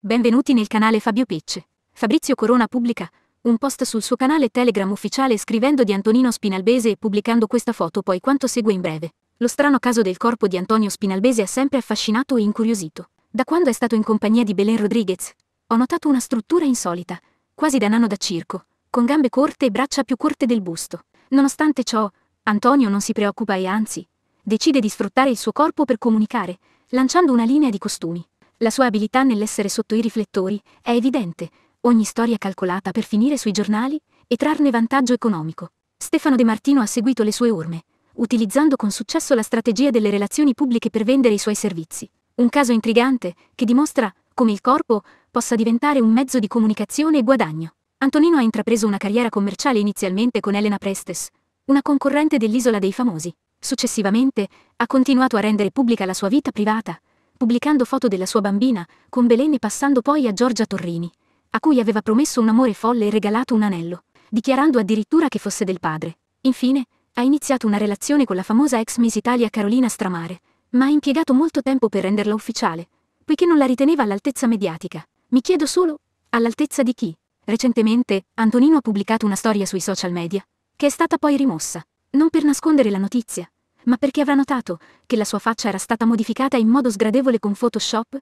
Benvenuti nel canale Fabio Pecce. Fabrizio Corona pubblica un post sul suo canale Telegram ufficiale scrivendo di Antonino Spinalbese e pubblicando questa foto poi quanto segue in breve. Lo strano caso del corpo di Antonio Spinalbese ha sempre affascinato e incuriosito. Da quando è stato in compagnia di Belen Rodriguez, ho notato una struttura insolita, quasi da nano da circo, con gambe corte e braccia più corte del busto. Nonostante ciò, Antonio non si preoccupa e anzi, decide di sfruttare il suo corpo per comunicare, lanciando una linea di costumi. La sua abilità nell'essere sotto i riflettori è evidente, ogni storia calcolata per finire sui giornali e trarne vantaggio economico. Stefano De Martino ha seguito le sue orme, utilizzando con successo la strategia delle relazioni pubbliche per vendere i suoi servizi. Un caso intrigante che dimostra come il corpo possa diventare un mezzo di comunicazione e guadagno. Antonino ha intrapreso una carriera commerciale inizialmente con Elena Prestes, una concorrente dell'Isola dei Famosi. Successivamente ha continuato a rendere pubblica la sua vita privata, pubblicando foto della sua bambina, con Belen e passando poi a Giorgia Torrini, a cui aveva promesso un amore folle e regalato un anello, dichiarando addirittura che fosse del padre. Infine, ha iniziato una relazione con la famosa ex Miss Italia Carolina Stramare, ma ha impiegato molto tempo per renderla ufficiale, poiché non la riteneva all'altezza mediatica. Mi chiedo solo, all'altezza di chi? Recentemente, Antonino ha pubblicato una storia sui social media, che è stata poi rimossa, non per nascondere la notizia, ma perché avrà notato che la sua faccia era stata modificata in modo sgradevole con Photoshop